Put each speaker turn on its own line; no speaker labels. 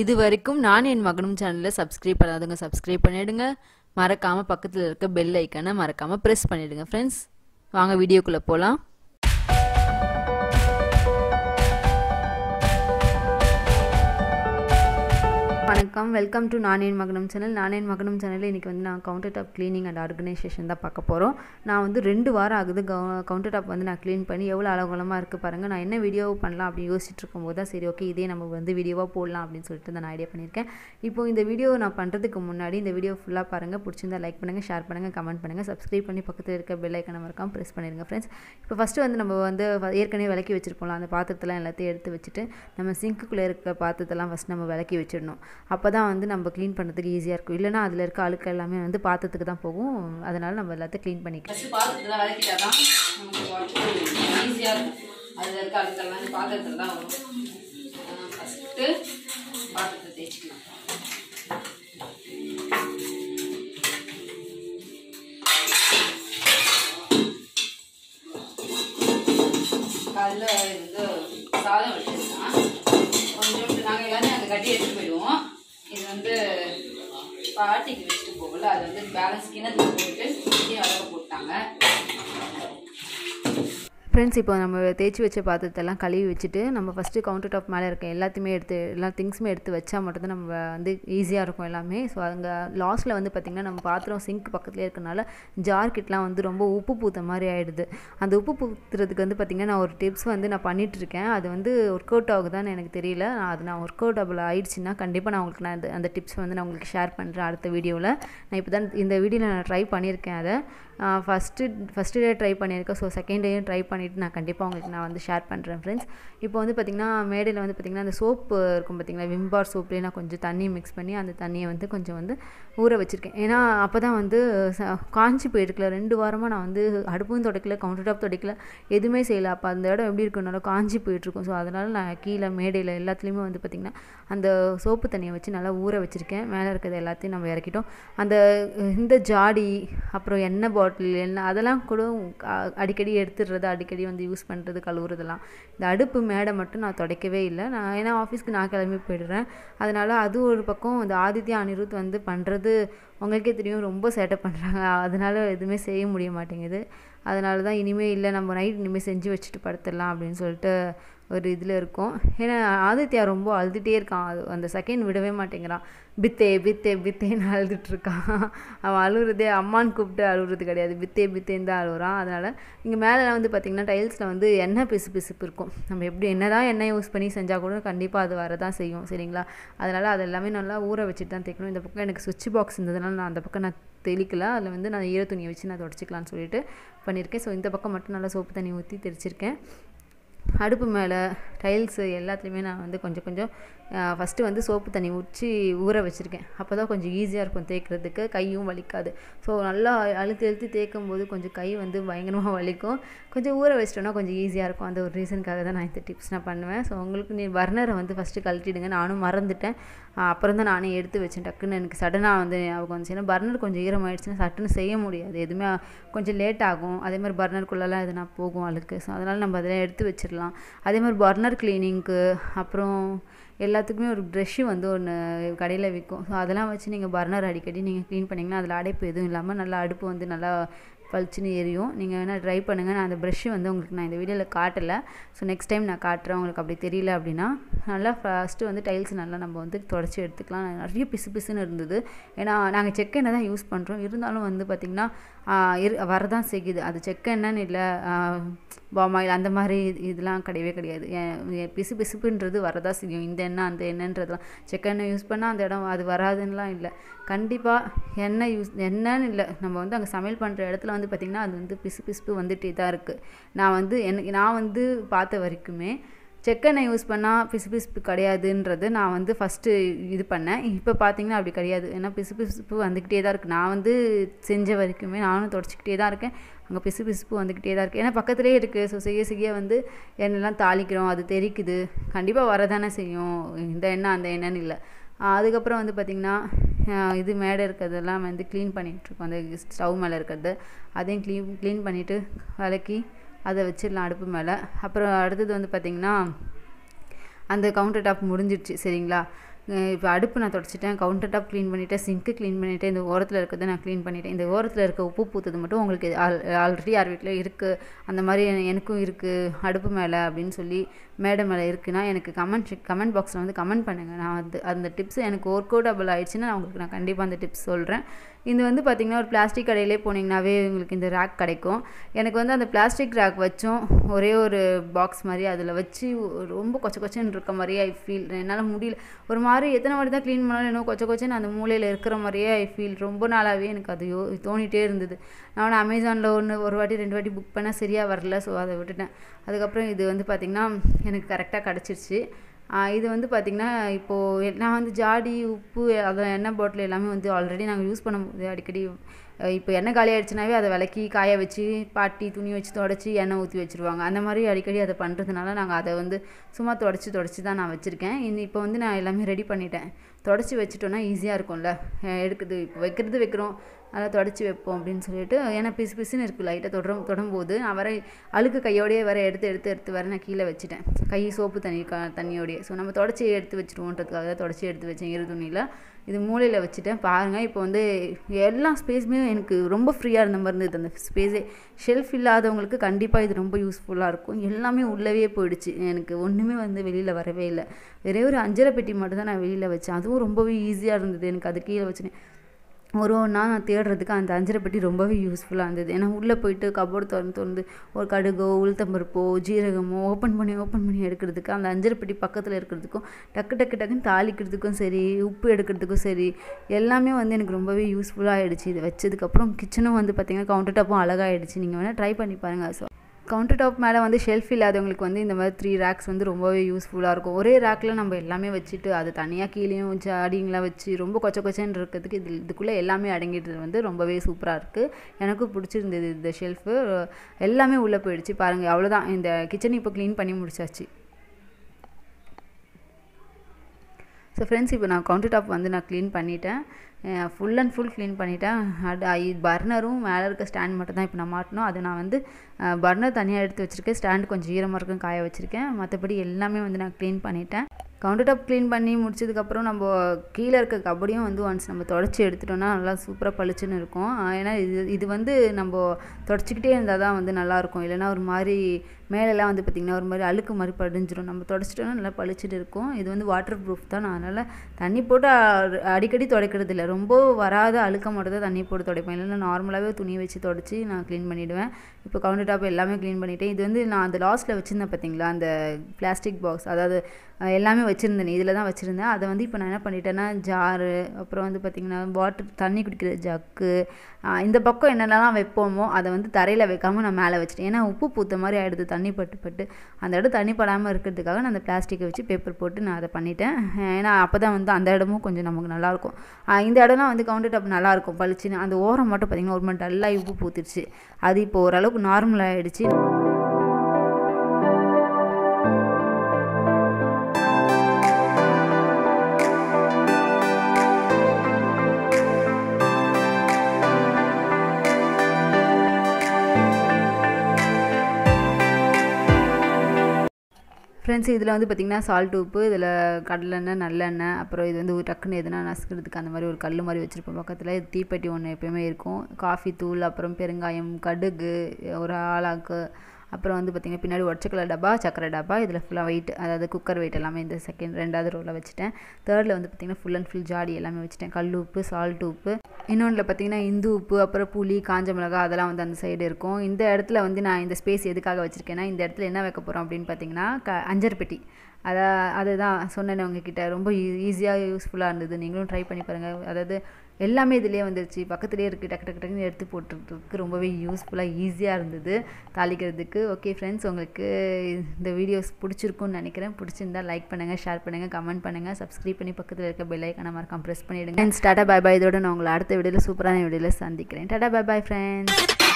இது வரைக்கும் நான் என் மகனும் சேனலில் சப்ஸ்கிரைப் பண்ணாதவங்க சப்ஸ்கிரைப் பண்ணிவிடுங்க மறக்காமல் பக்கத்தில் இருக்க பெல் ஐக்கானை மறக்காமல் ப்ரெஸ் பண்ணிவிடுங்க ஃப்ரெண்ட்ஸ் வாங்க வீடியோக்குள்ளே போகலாம் வணக்கம் வெல்கம் டு நானேன் மகனம் சேனல் நானேன் மகனம் சேனலில் இன்றைக்கி வந்து நான் counter top cleaning and organisation தான் பார்க்க போகிறோம் நான் வந்து ரெண்டு வாரம் ஆகுது கவுண்டர் டாப் வந்து நான் க்ளீன் பண்ணி எவ்வளோ அலகலமாக இருக்குது பாருங்கள் நான் என்ன வீடியோ பண்ணலாம் அப்படின்னு யோசிச்சுட்டு இருக்கும்போது தான் சரி ஓகே இதே நம்ம வந்து வீடியோவாக போடலாம் அப்படின்னு சொல்லிட்டு நான் ஐடியா பண்ணியிருக்கேன் இப்போ இந்த வீடியோ நான் பண்ணுறதுக்கு முன்னாடி இந்த வீடியோ ஃபுல்லாக பாருங்கள் பிடிச்சிருந்தா லைக் பண்ணுங்கள் ஷேர் பண்ணுங்கள் கமெண்ட் பண்ணுங்கள் சப்ஸ்கிரைப் பண்ணி பக்கத்தில் இருக்க பெல் ஐக்கனை மறக்காமல் ப்ரெஸ் பண்ணிடுங்க ஃப்ரெண்ட்ஸ் இப்போ ஃபஸ்ட்டு வந்து நம்ம வந்து ஏற்கனவே விலக்கி வச்சுருப்போம்ல அந்த பாத்திரத்தெல்லாம் எல்லாத்தையும் எடுத்து வச்சுட்டு நம்ம சிங்க்குள்ளே இருக்க பாத்திரத்தெல்லாம் ஃபஸ்ட் நம்ம விலக்கி வச்சிடணும் அப்போ தான் வந்து நம்ம க்ளீன் பண்ணுறதுக்கு ஈஸியாக இருக்கும் இல்லைனா அதில் இருக்க அழுக்கு எல்லாமே வந்து பாத்திரத்துக்கு தான் போகும் அதனால் நம்ம எல்லாத்தையும் க்ளீன் பண்ணிக்கலாம் பாத்திரத்தில் தான் ஈஸியாக இருக்கும் அதில் இருக்க பாத்திரத்தில் தான் வரும் ஃபஸ்ட்டு பாத்திரத்தை தேய்ச்சிக்கலாம் பாட்டிக்கு வச்சுட்டு போகல அது வந்து பேலன்ஸ் கிணத்துக்கு போட்டு சுற்றி அளவு போட்டாங்க ஃப்ரெண்ட்ஸ் இப்போ நம்ம தேய்ச்சி வச்ச பாத்திரத்தெல்லாம் கழுவி வச்சுட்டு நம்ம ஃபஸ்ட்டு கவுண்டர் டாப் மேலே இருக்க எல்லாத்தையுமே எடுத்து எல்லா திங்ஸுமே எடுத்து வச்சால் மட்டும்தான் நம்ம வந்து ஈஸியாக இருக்கும் எல்லாமே ஸோ அங்கே லாஸ்ட்டில் வந்து பார்த்திங்கன்னா நம்ம பாத்திரம் சிங்க் பக்கத்துலேயே இருக்கனால ஜார்க்கெட்லாம் வந்து ரொம்ப உப்பு பூத்த மாதிரி ஆகிடுது அந்த உப்பு பூத்துறதுக்கு வந்து பார்த்திங்கன்னா நான் ஒரு டிப்ஸ் வந்து நான் பண்ணிகிட்ருக்கேன் அது வந்து ஒர்க் அவுட் ஆகுதான்னு எனக்கு தெரியல நான் அது நான் ஒர்க் அவுட் அபிள் ஆயிடுச்சுன்னா கண்டிப்பாக நான் உங்களுக்கு நான் அந்த டிப்ஸ் வந்து நான் உங்களுக்கு ஷேர் பண்ணுறேன் அடுத்த வீடியோவில் நான் இப்போ தான் இந்த வீடியோவில் நான் ட்ரை பண்ணியிருக்கேன் அதை ஃபஸ்ட்டு ஃபஸ்ட்டு டே ட்ரை பண்ணியிருக்கேன் ஸோ செகண்ட் டேயும் ட்ரை பண்ணிவிட்டு நான் கண்டிப்பாக உங்களுக்கு நான் வந்து ஷேர் பண்ணுறேன் ஃப்ரெண்ட்ஸ் இப்போ வந்து பார்த்திங்கன்னா மேடையில் வந்து பார்த்திங்கன்னா அந்த சோப்பு இருக்கும் பார்த்திங்களா விம்பார் சோப்லேயே நான் கொஞ்சம் தண்ணி மிக்ஸ் பண்ணி அந்த தண்ணியை வந்து கொஞ்சம் வந்து ஊற வச்சுருக்கேன் ஏன்னா அப்போ தான் வந்து காஞ்சி போயிருக்கல ரெண்டு வாரமாக நான் வந்து அடுப்பும் துடைக்கல கவுண்டர் டாப் துடைக்கல எதுவுமே செய்யலை அப்போ அந்த இடம் எப்படி இருக்குனாலும் காஞ்சி போயிட்டுருக்கும் ஸோ அதனால் நான் கீழே மேடையில் எல்லாத்துலேயுமே வந்து பார்த்திங்கன்னா அந்த சோப்பு தண்ணியை வச்சு நல்லா ஊற வச்சுருக்கேன் மேலே இருக்கிறது எல்லாத்தையும் நம்ம இறக்கிட்டோம் அந்த இந்த ஜாடி அப்புறம் எண்ணெய் பால் பாட்டில் அதெல்லாம் கூட அடிக்கடி எடுத்துடுறது அடிக்கடி வந்து யூஸ் பண்ணுறது கழுவுறதெல்லாம் இந்த அடுப்பு மேடை மட்டும் நான் துடைக்கவே இல்லை நான் ஏன்னா ஆஃபீஸ்க்கு நான் கிளம்பி போயிடுறேன் அதனால் அது ஒரு பக்கம் இந்த ஆதித்யா அனிருத் வந்து பண்ணுறது உங்களுக்கே தெரியும் ரொம்ப சேட்டை பண்ணுறாங்க அதனால் எதுவுமே செய்ய முடிய மாட்டேங்குது அதனால தான் இனிமேல் இல்லை நம்ம நைட் இனிமேல் செஞ்சு வச்சுட்டு படுத்துடலாம் அப்படின்னு சொல்லிட்டு ஒரு இதில் இருக்கும் ஏன்னா ஆதித்யா ரொம்ப அழுதுகிட்டே இருக்கான் அது அந்த செகண்ட் விடவே மாட்டேங்கிறான் பித்தே பித்தே பித்தேன்னு இருக்கான் அவன் அழுகுறதே அம்மான்னு கூப்பிட்டு அழுகுறது கிடையாது பித்தே பித்தேன்னு தான் அழுகுறான் அதனால் இங்கே மேலே வந்து பார்த்திங்கன்னா டைல்ஸில் வந்து எண்ணெய் பிசு பிசுப்பு இருக்கும் நம்ம எப்படி என்ன தான் எண்ணெய் யூஸ் பண்ணி செஞ்சால் கூட கண்டிப்பாக அது வர தான் செய்யும் சரிங்களா அதனால் அது எல்லாமே நல்லா ஊற வச்சுட்டு தான் தேய்க்கணும் இந்த பக்கம் எனக்கு சுவிட்ச் பாக்ஸ் இருந்ததுனால நான் அந்த பக்கம் நான் தெளிக்கல அதில் வந்து நான் ஈர துணியை வச்சு நான் தொடச்சிக்கலான்னு சொல்லிட்டு பண்ணியிருக்கேன் ஸோ இந்த பக்கம் மட்டும் நல்லா சோப்பு தண்ணி ஊற்றி தெரிச்சிருக்கேன் அடுப்பு மேலே டைல்ஸு எல்லாத்துலேயுமே நான் வந்து கொஞ்சம் கொஞ்சம் ஃபஸ்ட்டு வந்து சோப்பு தண்ணி ஊற்றி ஊற வச்சுருக்கேன் அப்போ தான் கொஞ்சம் ஈஸியாக இருக்கும் தேய்க்கிறதுக்கு கையும் வலிக்காது ஸோ நல்லா அழுத்தி அழுத்தி தேய்க்கும் போது கொஞ்சம் கை வந்து பயங்கரமாக வலிக்கும் கொஞ்சம் ஊற வச்சிட்டோன்னா கொஞ்சம் ஈஸியாக இருக்கும் அந்த ஒரு ரீசனுக்காக தான் நான் இந்த டிப்ஸ் நான் பண்ணுவேன் ஸோ உங்களுக்கு நீ பர்னரை வந்து ஃபஸ்ட்டு கழட்டிடுங்க நானும் மறந்துட்டேன் அப்புறம் தான் நானே எடுத்து வச்சேன் டக்குன்னு எனக்கு சடனாக வந்து ஞாபகம் வந்துச்சு ஏன்னா பர்னர் கொஞ்சம் ஈரமாயிடுச்சுன்னா சட்டுன்னு செய்ய முடியாது எதுவுமே கொஞ்சம் லேட் ஆகும் அதே மாதிரி பர்னருக்குள்ளெல்லாம் எதுனா போகும் அழுக்கு ஸோ அதனால் நம்ம அதெல்லாம் எடுத்து வச்சிடலாம் வச்சுக்கலாம் அதே மாதிரி பர்னர் கிளீனிங்க்கு அப்புறம் எல்லாத்துக்குமே ஒரு ப்ரெஷ்ஷு வந்து ஒன்று கடையில் விற்கும் ஸோ அதெல்லாம் வச்சு நீங்கள் பர்னர் அடிக்கடி நீங்கள் க்ளீன் பண்ணிங்கன்னா அதில் அடைப்பு எதுவும் இல்லாமல் நல்லா அடுப்பு வந்து நல்லா பளிச்சுன்னு எரியும் நீங்கள் வேணால் ட்ரை பண்ணுங்கள் நான் அந்த ப்ரெஷ்ஷு வந்து உங்களுக்கு நான் இந்த வீடியோவில் காட்டலை ஸோ நெக்ஸ்ட் டைம் நான் காட்டுறேன் உங்களுக்கு அப்படி தெரியல அப்படின்னா நல்லா ஃபஸ்ட்டு வந்து டைல்ஸ் நல்லா நம்ம வந்து தொடச்சி எடுத்துக்கலாம் நிறைய பிசு பிசுன்னு இருந்தது ஏன்னா நாங்கள் செக் எண்ணெய் தான் யூஸ் பண்ணுறோம் இருந்தாலும் வந்து பார்த்திங்கன்னா வரதான் செய்யுது அது செக் எண்ணெய்னு இல்லை பாமாயில் அந்த மாதிரி இதெல்லாம் கிடையவே கிடையாது பிசு பிசுப்புன்றது வரதான் செய்யும் இந்த எண்ணெய் அந்த எண்ணெய்ன்றதுலாம் செக்கெண்ணெய் யூஸ் பண்ணால் அந்த இடம் அது வராதுன்னெலாம் இல்லை கண்டிப்பாக எண்ணெய் யூஸ் என்னன்னு இல்லை நம்ம வந்து அங்கே சமையல் பண்ணுற இடத்துல வந்து பார்த்திங்கன்னா அது வந்து பிசு பிசுப்பு வந்துகிட்டே தான் இருக்குது நான் வந்து என் நான் வந்து பார்த்த வரைக்குமே செக்கெண்ணெய் யூஸ் பண்ணால் பிசு பிசுப்பு கிடையாதுன்றது நான் வந்து ஃபஸ்ட்டு இது பண்ணேன் இப்போ பார்த்தீங்கன்னா அப்படி கிடையாது ஏன்னா பிசு பிசுப்பு வந்துக்கிட்டே தான் இருக்குது நான் வந்து செஞ்ச வரைக்குமே நானும் தொடச்சிக்கிட்டே தான் இருக்கேன் அங்கே பிசு பிசுப்பு வந்துக்கிட்டே தான் இருக்குது ஏன்னா பக்கத்துலேயே இருக்குது ஸோ செய்ய செய்ய வந்து எண்ணெய்லாம் தாளிக்கிறோம் அது தெரிக்குது கண்டிப்பாக வரதானே செய்யும் இந்த எண்ணெய் அந்த எண்ணெய்ன்னு இல்லை அதுக்கப்புறம் வந்து பார்த்திங்கன்னா இது மேடை இருக்கிறதெல்லாம் வந்து க்ளீன் பண்ணிகிட்ருக்கோம் அந்த ஸ்டவ் மேலே இருக்கிறது அதையும் க்ளீன் க்ளீன் பண்ணிவிட்டு விளக்கி அதை வச்சிடலாம் அடுப்பு மேலே அப்புறம் அடுத்தது வந்து பார்த்திங்கன்னா அந்த கவுண்டர் டாப் முடிஞ்சிடுச்சு சரிங்களா இப்போ அடுப்பு நான் தொடச்சிட்டேன் கவுண்டர் டாப் க்ளீன் பண்ணிவிட்டேன் சிங்க்கு க்ளீன் பண்ணிவிட்டேன் இந்த ஓரத்தில் இருக்கிறத நான் க்ளீன் பண்ணிவிட்டேன் இந்த ஓரத்தில் இருக்க உப்பு பூத்தது மட்டும் உங்களுக்கு ஆல் ஆல்ரெடி யார் வீட்டில் இருக்குது அந்த மாதிரி எனக்கும் இருக்குது அடுப்பு மேலே அப்படின்னு சொல்லி மேடை மேலே இருக்குன்னா எனக்கு கமெண்ட் கமெண்ட் பாக்ஸில் வந்து கமெண்ட் பண்ணுங்கள் நான் வந்து அந்த டிப்ஸ் எனக்கு ஒர்க் அவுட்டபிள் ஆகிடுச்சுன்னா நான் உங்களுக்கு நான் கண்டிப்பாக அந்த டிப்ஸ் சொல்கிறேன் இது வந்து பார்த்திங்கன்னா ஒரு பிளாஸ்டிக் கடையிலே போனீங்கன்னாவே உங்களுக்கு இந்த ரேக் கிடைக்கும் எனக்கு வந்து அந்த பிளாஸ்டிக் ரேக் வச்சும் ஒரே ஒரு பாக்ஸ் மாதிரி அதில் வச்சு ரொம்ப கொச்ச கொச்சன்னு இருக்க மாதிரியே ஐ ஃபீல் என்னால் முடியல ஒரு மாதிரி எத்தனை வாட்டி தான் க்ளீன் பண்ணாலும் இன்னும் கொச்ச கொச்சன்னு அந்த மூலையில் இருக்கிற மாதிரியே ஐ ஃபீல் ரொம்ப நாளாகவே எனக்கு அது யோ தோணிகிட்டே இருந்தது நான் அமேசானில் ஒன்று ஒரு வாட்டி ரெண்டு வாட்டி புக் பண்ணால் சரியாக வரல ஸோ அதை விட்டுட்டேன் அதுக்கப்புறம் இது வந்து பார்த்திங்கன்னா எனக்கு கரெக்டாக கிடச்சிருச்சு இது வந்து பார்த்திங்கன்னா இப்போது நான் வந்து ஜாடி உப்பு அதை எண்ணெய் பாட்டில் எல்லாமே வந்து ஆல்ரெடி நாங்கள் யூஸ் பண்ணும்போது அடிக்கடி இப்போ எண்ணெய் காலி ஆகிடுச்சினாவே அதை விளக்கி காய வச்சு பாட்டி துணி வச்சு துடச்சி எண்ணெய் ஊற்றி வச்சுருவாங்க அந்த மாதிரி அடிக்கடி அதை பண்ணுறதுனால நாங்கள் அதை வந்து சும்மா துடச்சி துடச்சி தான் நான் வச்சுருக்கேன் இன்னும் இப்போ வந்து நான் எல்லாமே ரெடி பண்ணிட்டேன் துடச்சி வச்சுட்டோன்னா ஈஸியாக இருக்கும்ல எடுக்குது இப்போ வைக்கிறது வைக்கிறோம் நல்லா தொடச்சி வைப்போம் அப்படின்னு சொல்லிட்டு ஏன்னா பிசு பிசுன்னு இருக்குது லைட்டாக தொடரும் தொடும்போது அவரை அழுக்கு கையோடையே வர எடுத்து எடுத்து எடுத்து வர நான் கீழே வச்சுட்டேன் கை சோப்பு தண்ணி க தண்ணியோடைய ஸோ நம்ம தொடச்சி எடுத்து வச்சுருவோன்றதுக்காக தான் தொடச்சி எடுத்து வச்சேன் இரு துணியில் இது மூலையில் வச்சுட்டேன் பாருங்கள் இப்போ வந்து எல்லா ஸ்பேஸுமே எனக்கு ரொம்ப ஃப்ரீயாக இருந்த மாதிரி இருந்தது அந்த ஸ்பேஸே ஷெல்ஃப் இல்லாதவங்களுக்கு கண்டிப்பாக இது ரொம்ப யூஸ்ஃபுல்லாக இருக்கும் எல்லாமே உள்ளவே போயிடுச்சு எனக்கு ஒன்றுமே வந்து வெளியில் வரவே இல்லை வெறே ஒரு அஞ்சரை பெட்டி மட்டும் தான் நான் வெளியில் வச்சேன் அதுவும் ரொம்பவே ஈஸியாக இருந்தது எனக்கு அது கீழே வச்சுனேன் ஒரு ஒன்றா நான் தேடுறதுக்கு அந்த பெட்டி ரொம்பவே யூஸ்ஃபுல்லாக இருந்தது ஏன்னா உள்ளே போயிட்டு கபோர்டு திறந்து திறந்து ஒரு கடுகோ உளுத்தம்பருப்போ ஜீரகமோ ஓப்பன் பண்ணி ஓப்பன் பண்ணி எடுக்கிறதுக்கு அந்த பெட்டி பக்கத்தில் இருக்கிறதுக்கும் டக்கு டக்கு டக்குன்னு தாளிக்கிறதுக்கும் சரி உப்பு எடுக்கிறதுக்கும் சரி எல்லாமே வந்து எனக்கு ரொம்பவே யூஸ்ஃபுல்லாக ஆகிடுச்சு இது வச்சதுக்கப்புறம் கிச்சனும் வந்து பார்த்திங்கன்னா கவுண்டர் டாப்பும் அழகாகிடுச்சு நீங்கள் வேணால் ட்ரை பண்ணி பாருங்கள் ஸோ கவுண்டர் டாப் மேலே வந்து ஷெல்ஃப் இல்லாதவங்களுக்கு வந்து இந்த மாதிரி த்ரீ ரேக்ஸ் வந்து ரொம்பவே யூஸ்ஃபுல்லாக இருக்கும் ஒரே ரேக்கில் நம்ம எல்லாமே வச்சுட்டு அது தனியாக கீழேயும் ஜாடிங்கெலாம் வச்சு ரொம்ப கொச்ச கொச்சன்னு இருக்கிறதுக்கு இது இதுக்குள்ளே எல்லாமே அடங்கிட்டு வந்து ரொம்பவே சூப்பராக இருக்குது எனக்கும் பிடிச்சிருந்தது இந்த ஷெல்ஃபு எல்லாமே உள்ளே போயிடுச்சு பாருங்கள் அவ்வளோதான் இந்த கிச்சனை இப்போ க்ளீன் பண்ணி முடிச்சாச்சு ஸோ ஃப்ரெண்ட்ஸ் இப்போ நான் கவுண்டர் டாப் வந்து நான் க்ளீன் பண்ணிட்டேன் ஃபுல் அண்ட் ஃபுல் க்ளீன் பண்ணிட்டேன் அடு பர்னரும் மேலே இருக்க ஸ்டாண்ட் மட்டும் தான் இப்போ நான் மாட்டணும் அதை நான் வந்து பர்னர் தனியாக எடுத்து வச்சுருக்கேன் ஸ்டாண்டு கொஞ்சம் ஈரமாக இருக்கும் காய வச்சுருக்கேன் மற்றபடி எல்லாமே வந்து நான் க்ளீன் பண்ணிட்டேன் கவுண்டர் டாப் க்ளீன் பண்ணி முடிச்சதுக்கப்புறம் நம்ம கீழே இருக்க கபடியும் வந்து ஒன்ஸ் நம்ம தொடச்சி எடுத்துட்டோம்னா நல்லா சூப்பராக பளிச்சுன்னு இருக்கும் ஏன்னா இது இது வந்து நம்ம தொடச்சிக்கிட்டே இருந்தால் தான் வந்து நல்லாயிருக்கும் இல்லைனா ஒரு மாதிரி மேலெல்லாம் வந்து பார்த்திங்கன்னா ஒரு மாதிரி அழுக்கு மாதிரி படிஞ்சிடும் நம்ம தொடச்சிட்டோம்னா நல்லா பளிச்சுட்டு இருக்கும் இது வந்து வாட்டர் ப்ரூஃப் தான் நான் அதனால் தண்ணி போட்டு அடிக்கடி துடைக்கிறது இல்லை ரொம்ப வராத அழுக்க மட்டும் தான் தண்ணி போட்டு துடைப்பேன் இல்லைன்னா நார்மலாகவே துணியை வச்சு தொடச்சி நான் க்ளீன் பண்ணிவிடுவேன் இப்போ கவுண்டர் டாப் எல்லாமே க்ளீன் பண்ணிவிட்டேன் இது வந்து நான் அந்த லாஸ்ட்டில் வச்சுருந்தேன் பார்த்திங்களா அந்த பிளாஸ்டிக் பாக்ஸ் அதாவது எல்லாமே வச்சுருந்தேன் இதில் தான் வச்சுருந்தேன் அதை வந்து இப்போ நான் என்ன பண்ணிட்டேன்னா ஜாரு அப்புறம் வந்து பார்த்திங்கன்னா வாட்டர் தண்ணி குடிக்கிற ஜக்கு இந்த பக்கம் என்னென்னலாம் வைப்போமோ அதை வந்து தரையில் வைக்காமல் நான் மேலே வச்சுட்டேன் ஏன்னா உப்பு பூத்த மாதிரி ஆகிடுது தண்ணி பட்டு பட்டு அந்த இடம் தண்ணி படாமல் இருக்கிறதுக்காக நான் அந்த பிளாஸ்டிக்கை வச்சு பேப்பர் போட்டு நான் அதை பண்ணிட்டேன் ஏன்னா அப்போ தான் வந்து அந்த இடமும் கொஞ்சம் நமக்கு நல்லாயிருக்கும் இந்த இடம்லாம் வந்து கவுண்டர் டாப் நல்லாயிருக்கும் பளிச்சுன்னு அந்த ஓரம் மட்டும் பார்த்திங்கன்னா ஒரு மட்டும் டல்லாகி உப்பு பூத்துருச்சு அது இப்போ ஓரளவுக்கு நார்மலாகிடுச்சு ஃப்ரெண்ட்ஸ் இதில் வந்து பார்த்திங்கன்னா சால்ட் உப்பு இதில் கடலெண்ணெய் நல்லெண்ணெய் அப்புறம் இது வந்து டக்குன்னு எதுனா நசுக்கிறதுக்கு அந்த மாதிரி ஒரு கல் மாதிரி வச்சுருப்போம் பக்கத்தில் தீப்பெட்டி ஒன்று எப்பயுமே இருக்கும் காஃபி தூள் அப்புறம் பெருங்காயம் கடுகு ஒரு ஆளாக்கு அப்புறம் வந்து பார்த்திங்கன்னா பின்னாடி கலர் டப்பா சக்கரை டப்பா இதில் ஃபுல்லாக வெயிட் அதாவது குக்கர் வெயிட் எல்லாமே இந்த செகண்ட் ரெண்டாவது ரோவில் வச்சுட்டேன் தேர்டில் வந்து பார்த்திங்கன்னா ஃபுல் அண்ட் ஃபுல் ஜாடி எல்லாமே வச்சுட்டேன் கல் உப்பு சால்ட் உப்பு இன்னொன்றில் பார்த்திங்கன்னா இந்து உப்பு அப்புறம் புளி காஞ்ச மிளகா அதெல்லாம் வந்து அந்த சைடு இருக்கும் இந்த இடத்துல வந்து நான் இந்த ஸ்பேஸ் எதுக்காக வச்சுருக்கேன்னா இந்த இடத்துல என்ன வைக்க போகிறோம் அப்படின்னு பார்த்திங்கன்னா க அஞ்சர் பெட்டி அதை அதுதான் சொன்னேன் உங்ககிட்ட ரொம்ப ஈஸியாக யூஸ்ஃபுல்லாக இருந்தது நீங்களும் ட்ரை பண்ணி பாருங்கள் அதாவது எல்லாமே இதிலே வந்துருச்சு பக்கத்துலேயே இருக்குது டக்கு டக்கு டக்குன்னு எடுத்து போட்டுருக்கு ரொம்பவே யூஸ்ஃபுல்லாக ஈஸியாக இருந்தது தாளிக்கிறதுக்கு ஓகே ஃப்ரெண்ட்ஸ் உங்களுக்கு இந்த வீடியோஸ் பிடிச்சிருக்கும்னு நினைக்கிறேன் பிடிச்சிருந்தா லைக் பண்ணுங்கள் ஷேர் பண்ணுங்கள் கமெண்ட் பண்ணுங்கள் சப்ஸ்கிரைப் பண்ணி பக்கத்தில் இருக்க பெல் ஐக்கான மறக்காம ப்ரெஸ் பண்ணிவிடுங்க ஃப்ரெண்ட்ஸ் டாடா பாய் பாய் இதோட நான் உங்களை அடுத்த வீடியோவில் சூப்பரான வீடியோவில் சந்திக்கிறேன் டாடா பாய் பாய் ஃப்ரெண்ட்ஸ்